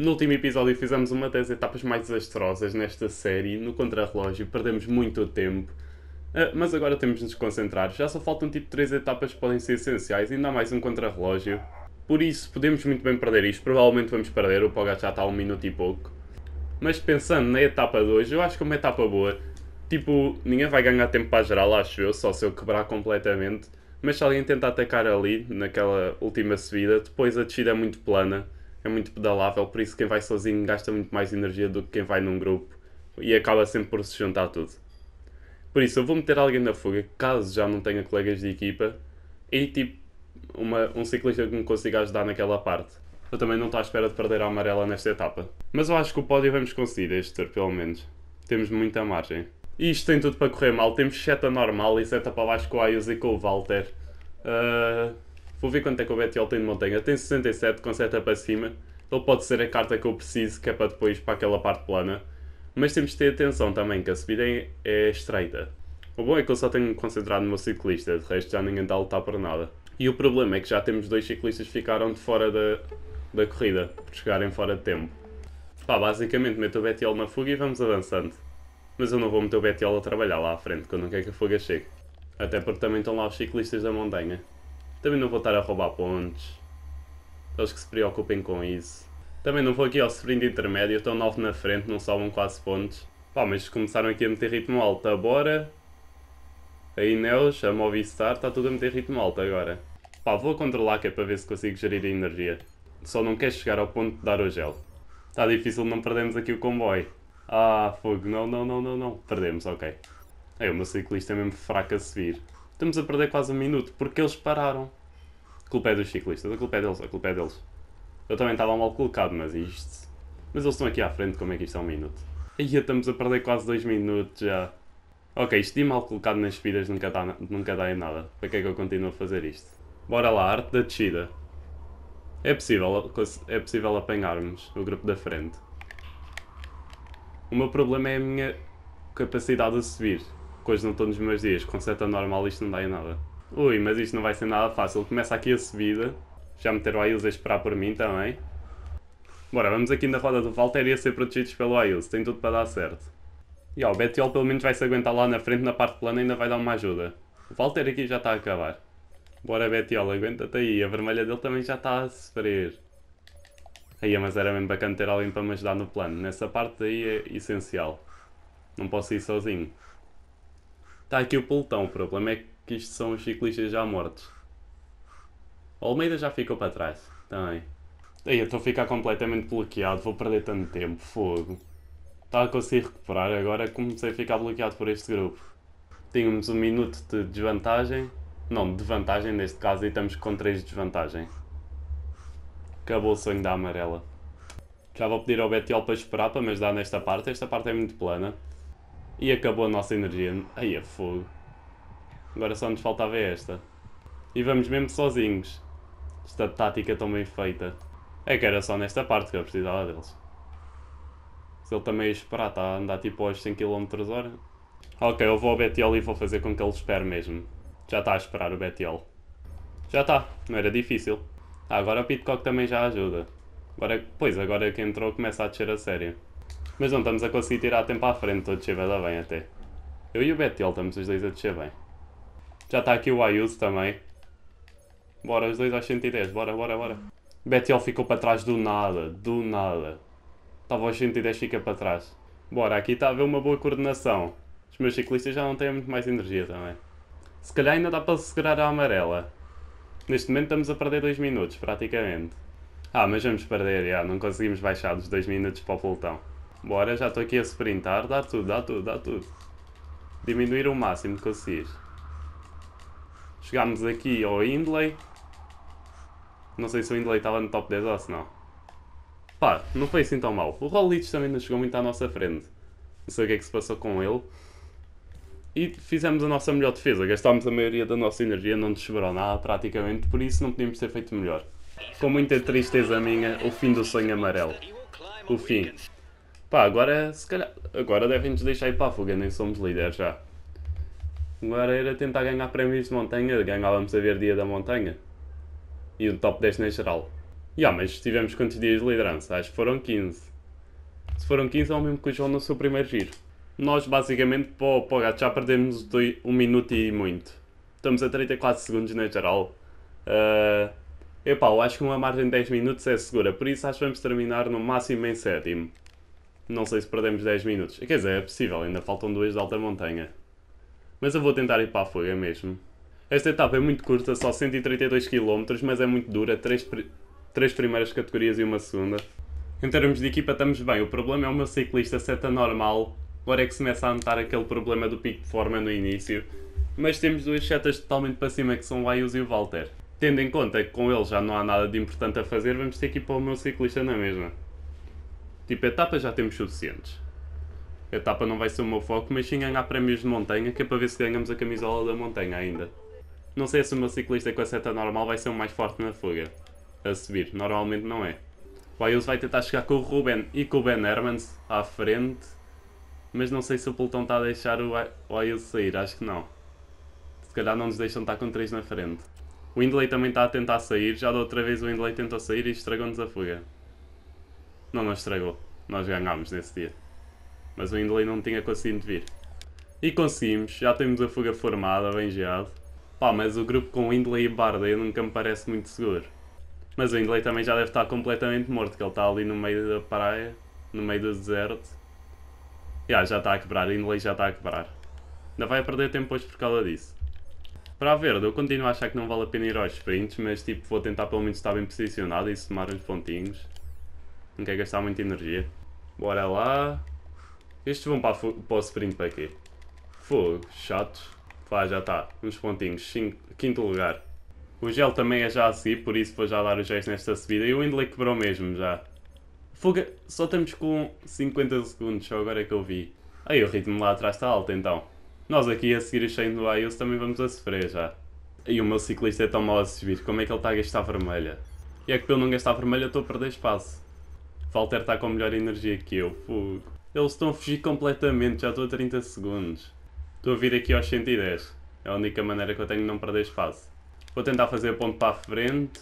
No último episódio fizemos uma das etapas mais desastrosas nesta série, no contrarrelógio, perdemos muito tempo. Ah, mas agora temos de nos concentrar, já só faltam tipo 3 etapas que podem ser essenciais, ainda há mais um contrarrelógio. Por isso, podemos muito bem perder isto, provavelmente vamos perder, o Pogacar está a um minuto e pouco. Mas pensando na etapa de hoje, eu acho que é uma etapa boa. Tipo, ninguém vai ganhar tempo para geral, acho eu, só se eu quebrar completamente. Mas se alguém tentar atacar ali, naquela última subida, depois a descida é muito plana é muito pedalável, por isso quem vai sozinho gasta muito mais energia do que quem vai num grupo e acaba sempre por se juntar tudo. Por isso, eu vou meter alguém na fuga caso já não tenha colegas de equipa e tipo uma, um ciclista que me consiga ajudar naquela parte. Eu também não estou à espera de perder a amarela nesta etapa. Mas eu acho que o pódio vamos conseguir este ter, pelo menos. Temos muita margem. E isto tem tudo para correr mal. Temos seta normal e seta para baixo com o Ayuso e com o Walter. Uh... Vou ver quanto é que o Betiol tem de montanha. Tem 67, com conserta para cima. Ele pode ser a carta que eu preciso, que é para depois para aquela parte plana. Mas temos de ter atenção também, que a subida é, é estreita. O bom é que eu só tenho concentrado no meu ciclista, de resto já ninguém está a lutar para nada. E o problema é que já temos dois ciclistas que ficaram de fora da, da corrida, por chegarem fora de tempo. Pá, basicamente meto o Betiol na fuga e vamos avançando. Mas eu não vou meter o Betiol a trabalhar lá à frente, quando não quero que a fuga chegue. Até porque também estão lá os ciclistas da montanha. Também não vou estar a roubar pontos. Eles que se preocupem com isso. Também não vou aqui ao sprint intermédio, estão 9 na frente, não salvam quase pontos. Pá, mas começaram aqui a meter ritmo alto. A Bora, a Ineos, a Movistar, está tudo a meter ritmo alto agora. Pá, vou controlar que é para ver se consigo gerir a energia. Só não queres chegar ao ponto de dar o gel. Está difícil não perdermos aqui o comboio. Ah, fogo, não, não, não, não, não. Perdemos, ok. É, o meu ciclista é mesmo fraco a subir. Estamos a perder quase um minuto porque eles pararam. A culpa é dos ciclistas, a culpa é deles, a culpa é deles. Eu também estava mal colocado, mas isto. Mas eles estão aqui à frente, como é que isto é um minuto? E já estamos a perder quase dois minutos já. Ok, isto de mal colocado nas subidas nunca dá, tá nunca dá em nada. Para que é que eu continuo a fazer isto? Bora lá, arte da descida. É possível, é possível apanharmos o grupo da frente. O meu problema é a minha capacidade de subir hoje não estou nos meus dias, com seta normal isto não dá em nada. Ui, mas isto não vai ser nada fácil, começa aqui a subida, já meteram o Ilse a esperar por mim também. Bora, vamos aqui na roda do Valtteri a ser protegidos pelo Ailse, tem tudo para dar certo. E ó, o Betiol pelo menos vai se aguentar lá na frente, na parte plana ainda vai dar uma ajuda. O Valtteri aqui já está a acabar. Bora Betiol, aguenta-te aí, a vermelha dele também já está a sofrer. Aí, mas era mesmo bacana ter alguém para me ajudar no plano. Nessa parte aí é essencial. Não posso ir sozinho. Está aqui o pelotão, o problema é que isto são os ciclistas já mortos. O Almeida já ficou para trás, também. Aí eu estou a ficar completamente bloqueado, vou perder tanto tempo, fogo. Estava tá a conseguir recuperar, agora comecei a ficar bloqueado por este grupo. Tínhamos um minuto de desvantagem, não, de vantagem neste caso, e estamos com 3 de desvantagem. Acabou o sonho da amarela. Já vou pedir ao Betiol para esperar para me ajudar nesta parte, esta parte é muito plana. E acabou a nossa energia. Aí é fogo. Agora só nos faltava esta. E vamos mesmo sozinhos. Esta tática tão bem feita. É que era só nesta parte que eu precisava deles. Se ele também ia esperar, está a andar tipo aos 100 km hora. Ok, eu vou ao Betiol e vou fazer com que ele espere mesmo. Já está a esperar o Betiol. Já está, não era difícil. Ah, agora o Pitcock também já ajuda. Agora, pois, agora que entrou começa a descer a sério. Mas não estamos a conseguir tirar tempo à frente, estou a descer bem até. Eu e o Betel estamos os dois a descer bem. Já está aqui o Ayuso também. Bora, os dois aos 110, bora, bora, bora. Betel ficou para trás do nada, do nada. Estava aos 110, fica para trás. Bora, aqui está a haver uma boa coordenação. Os meus ciclistas já não têm muito mais energia também. Se calhar ainda dá para segurar a amarela. Neste momento estamos a perder 2 minutos, praticamente. Ah, mas vamos perder, já. Não conseguimos baixar dos 2 minutos para o pelotão. Bora, já estou aqui a sprintar. Dá tudo, dá tudo, dá tudo. Diminuir o máximo que conseguir. Chegámos aqui ao Indley. Não sei se o Indley estava no top 10 ou se não. Pá, não foi assim tão mal. O Rollitch também não chegou muito à nossa frente. Não sei o que é que se passou com ele. E fizemos a nossa melhor defesa. Gastámos a maioria da nossa energia, não nos sobrou nada praticamente. Por isso não podíamos ter feito melhor. Com muita tristeza minha, o fim do sonho amarelo. O fim. Pá, agora se calhar. Agora devem nos deixar ir para a fuga, nem somos líderes já. Agora era tentar ganhar prémios de montanha, ganhávamos a dia da Montanha. E o top 10 na geral. e yeah, mas tivemos quantos dias de liderança? Acho que foram 15. Se foram 15 é o mesmo que o João no seu primeiro giro. Nós basicamente pô para o gato já perdemos dois, um minuto e muito. Estamos a 34 segundos na geral. Uh, epá, eu acho que uma margem de 10 minutos é segura, por isso acho que vamos terminar no máximo em sétimo. Não sei se perdemos 10 minutos. Quer dizer, é possível, ainda faltam duas de alta montanha. Mas eu vou tentar ir para a fuga mesmo. Esta etapa é muito curta, só 132 km, mas é muito dura, 3, pri primeiras categorias e uma segunda. Em termos de equipa estamos bem, o problema é o meu ciclista seta normal, agora é que começa a notar aquele problema do pico de forma no início. Mas temos duas setas totalmente para cima que são o Ayuso e o Walter. Tendo em conta que com ele já não há nada de importante a fazer, vamos ter que ir para o meu ciclista na mesma. Tipo, etapas já temos suficientes. A etapa não vai ser o meu foco, mas sim ganhar prémios de montanha, que é para ver se ganhamos a camisola da montanha ainda. Não sei se o meu ciclista com a seta normal vai ser o mais forte na fuga. A subir, normalmente não é. O Ayuso vai tentar chegar com o Ruben e com o Ben Hermans à frente, mas não sei se o pelotão está a deixar o Ayuso sair, acho que não. Se calhar não nos deixam estar com 3 na frente. O Indley também está a tentar sair, já da outra vez o Indley tentou sair e estragou-nos a fuga não nos estragou. Nós ganhámos nesse dia. Mas o Indley não tinha conseguido vir. E conseguimos, já temos a fuga formada, bem geado. Pá, mas o grupo com o Indley e Barley nunca me parece muito seguro. Mas o Indley também já deve estar completamente morto, que ele está ali no meio da praia, no meio do deserto. Yeah, já está a quebrar, o Indley já está a quebrar. Ainda vai perder tempo hoje por causa disso. Para a verde, eu continuo a achar que não vale a pena ir aos sprints, mas tipo, vou tentar pelo menos estar bem posicionado e somar uns pontinhos. Não quer é gastar muita energia. Bora lá. Estes vão para, para o sprint para quê? Fogo, chato. Vai, já está. Uns pontinhos. Cinco, quinto lugar. O gel também é já a seguir, por isso vou já dar o gesto nesta subida. E o Endley quebrou mesmo já. Fuga, só estamos com 50 segundos, só agora é que eu vi. Aí o ritmo lá atrás está alto então. Nós aqui a seguir o Shane do Ios também vamos a sofrer já. E o meu ciclista é tão mal a subir, como é que ele está a gastar vermelha? E é que pelo não gastar vermelha estou a perder espaço. Walter está com melhor energia que eu. Fogo. Eles estão a fugir completamente, já estou a 30 segundos. Estou a vir aqui aos 110. É a única maneira que eu tenho de não perder espaço. Vou tentar fazer ponto para a frente.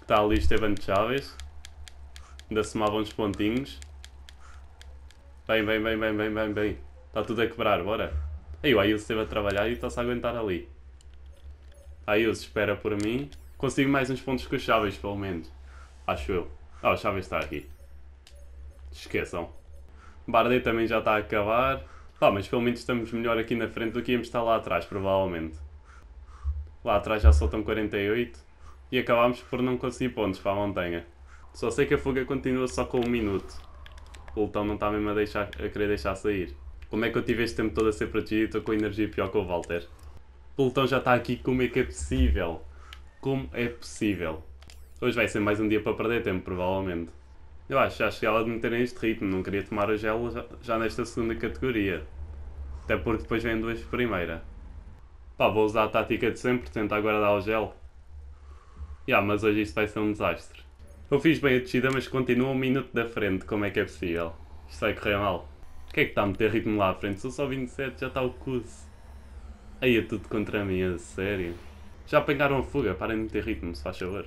Está ali Esteban Chaves. Ainda somavam uns pontinhos. Bem, bem, bem, bem, bem, bem, bem. Está tudo a quebrar, bora. Aí o Ayuso esteve a trabalhar e está-se a aguentar ali. Ayuso espera por mim. Consigo mais uns pontos com o Chaves, pelo menos. Acho eu. Ah, o Chaves está aqui esqueçam. Bardet também já está a acabar. Ah, mas pelo menos estamos melhor aqui na frente do que íamos estar lá atrás, provavelmente. Lá atrás já soltam 48 e acabámos por não conseguir pontos para a montanha. Só sei que a fuga continua só com um minuto. O pelotão não está mesmo a, deixar, a querer deixar sair. Como é que eu tive este tempo todo a ser protegido e estou com energia pior que o Walter? O pelotão já está aqui, como é que é possível? Como é possível? Hoje vai ser mais um dia para perder tempo, provavelmente. Eu acho, acho que ela de meter neste ritmo, não queria tomar a gel já, já, nesta segunda categoria. Até porque depois vem duas de primeira. Pá, vou usar a tática de sempre, tentar guardar o gel. Ya, yeah, mas hoje isso vai ser um desastre. Eu fiz bem a descida, mas continuo um minuto da frente, como é que é possível? Isto vai correr mal. O que é que está a meter ritmo lá à frente? Sou só 27, já está o curso. Aí é tudo contra mim, a sério. Já apanharam a fuga, parem de meter ritmo, se faz favor.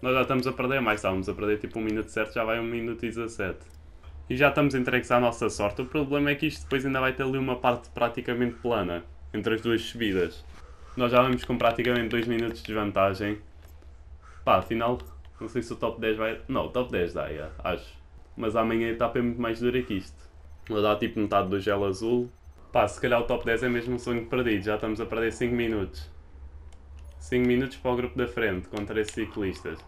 Nós já estamos a perder mais, estávamos a perder tipo um minuto certo, já vai um minuto e 17. E já estamos entregues à nossa sorte. O problema é que isto depois ainda vai ter ali uma parte praticamente plana, entre as duas subidas. Nós já vamos com praticamente 2 minutos de vantagem. Pá, afinal, não sei se o top 10 vai... Não, o top 10 dá, acho. Mas amanhã a etapa é muito mais dura que isto. Vou dar tipo metade do gel azul. Pá, se calhar o top 10 é mesmo um sonho perdido, já estamos a perder 5 minutos. 5 minutos para o grupo da frente, com 3 ciclistas.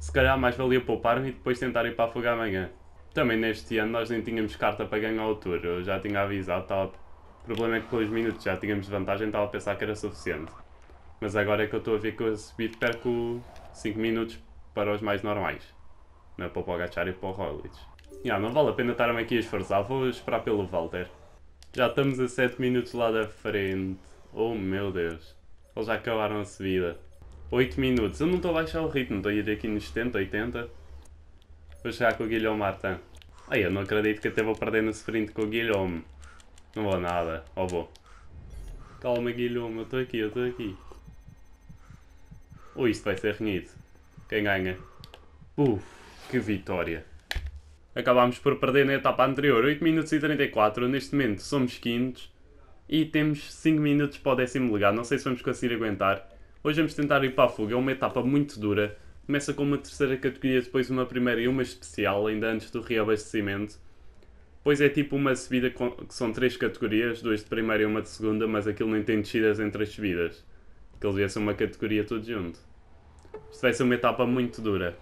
Se calhar mais valia poupar-me e depois tentar ir para a fuga amanhã. Também neste ano nós nem tínhamos carta para ganhar o Tour, eu já tinha avisado, estava... o problema é que pelos minutos já tínhamos vantagem, estava a pensar que era suficiente. Mas agora é que eu estou a ver que eu subi perco 5 minutos para os mais normais. Não é para o Pogacar e para o Roglic. Yeah, não vale a pena estar-me aqui a esforçar, vou esperar pelo Walter. Já estamos a 7 minutos lá da frente. Oh meu Deus. Eles já acabaram a subida. 8 minutos. Eu não estou a baixar o ritmo, estou a ir aqui nos 70, 80. Vou chegar com o Guilherme Martin. Ai, eu não acredito que até vou perder no sprint com o Guilherme. Não vou nada, ou bom. vou. Calma, Guilherme, eu estou aqui, eu estou aqui. Ui, isto vai ser renhido. Quem ganha? Uf, que vitória. Acabámos por perder na etapa anterior, 8 minutos e 34. Neste momento somos quintos e temos 5 minutos para o décimo lugar. Não sei se vamos conseguir aguentar. Hoje vamos tentar ir para a fuga, é uma etapa muito dura. Começa com uma terceira categoria, depois uma primeira e uma especial, ainda antes do reabastecimento. Pois é tipo uma subida com, que são três categorias, duas de primeira e uma de segunda, mas aquilo nem tem descidas entre as subidas. Aquilo devia ser uma categoria tudo junto. Isto vai ser uma etapa muito dura.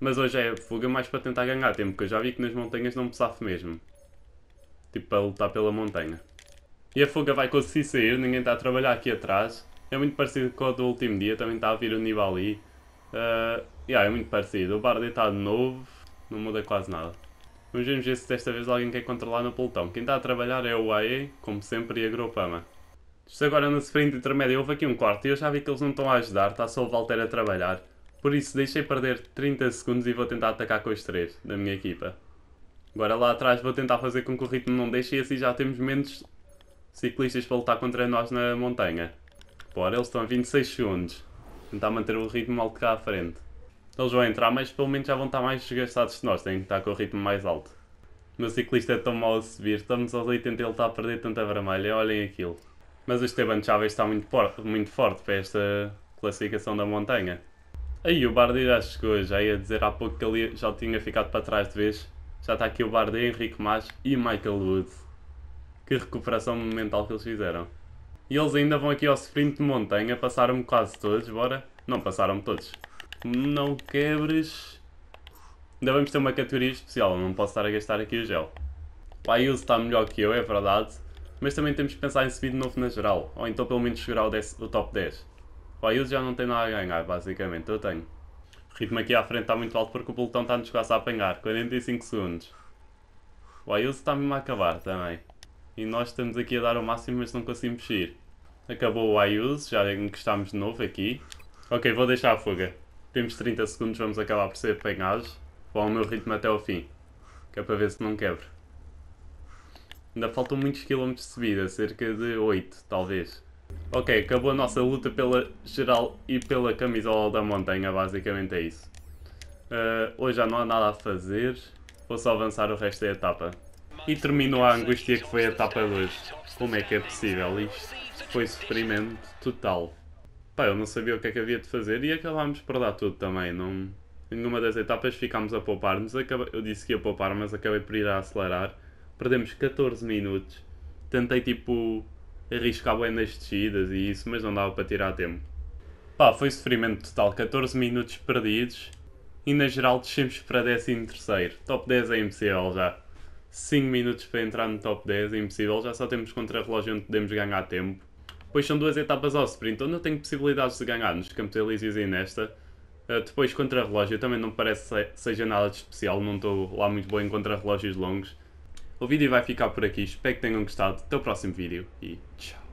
Mas hoje é fuga mais para tentar ganhar tempo, porque eu já vi que nas montanhas não me safo mesmo. Tipo para lutar pela montanha. E a fuga vai conseguir sair, ninguém está a trabalhar aqui atrás. É muito parecido com a do último dia, também está a vir o Nibali. Uh, yeah, é muito parecido. O Bardi está de novo, não muda quase nada. Vamos ver se desta vez alguém quer controlar no pelotão. Quem está a trabalhar é o AE, como sempre, e a Gropama. Isto agora no sprint intermédio houve aqui um corte e eu já vi que eles não estão a ajudar, está só o Walter a trabalhar. Por isso deixei perder 30 segundos e vou tentar atacar com os três da minha equipa. Agora lá atrás vou tentar fazer com que o ritmo não deixe e assim já temos menos Ciclistas para lutar contra nós na montanha. Bora, eles estão a 26 segundos. Tentar manter o ritmo alto cá à frente. Eles vão entrar, mas pelo menos já vão estar mais desgastados que nós. Têm que estar com o ritmo mais alto. O meu ciclista é tão mal a subir. Estamos aos 80 ele está a perder tanta vermelha. Olhem aquilo. Mas o Esteban Chávez está muito, muito forte para esta classificação da montanha. Aí o Bardi já chegou, já ia dizer há pouco que ele já tinha ficado para trás de vez. Já está aqui o Bardi, Henrique Mas e Michael Woods. Que recuperação mental que eles fizeram. E eles ainda vão aqui ao sprint de montanha, passaram-me quase todos, bora? Não, passaram-me todos. Não quebres. Ainda vamos ter uma categoria especial, não posso estar a gastar aqui o gel. O Ayuso está melhor que eu, é verdade, mas também temos que pensar em subir de novo na geral, ou então pelo menos chegar ao o top 10. O Ayuso já não tem nada a ganhar, basicamente, eu tenho. O ritmo aqui à frente está muito alto porque o pelotão está-nos quase a apanhar, 45 segundos. O Ayuso está mesmo a acabar também e nós estamos aqui a dar o máximo, mas não conseguimos sair. Acabou o Ayuse, já encostámos de novo aqui. Ok, vou deixar a fuga. Temos 30 segundos, vamos acabar por ser apanhados. Vou ao meu ritmo até ao fim, que é para ver se não quebro. Ainda faltam muitos quilómetros de subida, cerca de 8, talvez. Ok, acabou a nossa luta pela geral e pela camisola da montanha, basicamente é isso. Uh, hoje já não há nada a fazer, vou só avançar o resto da etapa. E terminou a angústia que foi a etapa 2. Como é que é possível? Isto foi sofrimento total. Pá, eu não sabia o que é que havia de fazer e acabámos por dar tudo também. Não... Nenhuma das etapas ficámos a poupar-nos. Acabei... Eu disse que ia poupar, mas acabei por ir a acelerar. Perdemos 14 minutos. Tentei tipo arriscar bem nas descidas e isso, mas não dava para tirar tempo. Pá, foi sofrimento total, 14 minutos perdidos e na geral descemos para 13 Top 10 é impossível já. 5 minutos para entrar no top 10, é impossível. Já só temos contra-relógio onde podemos ganhar tempo. pois são duas etapas ao sprint, onde eu tenho possibilidades de ganhar nos Campos Elíseos e nesta. Uh, depois, contra-relógio, também não parece que seja nada de especial, não estou lá muito bom em contra-relógios longos. O vídeo vai ficar por aqui, espero que tenham gostado. Até o próximo vídeo e tchau.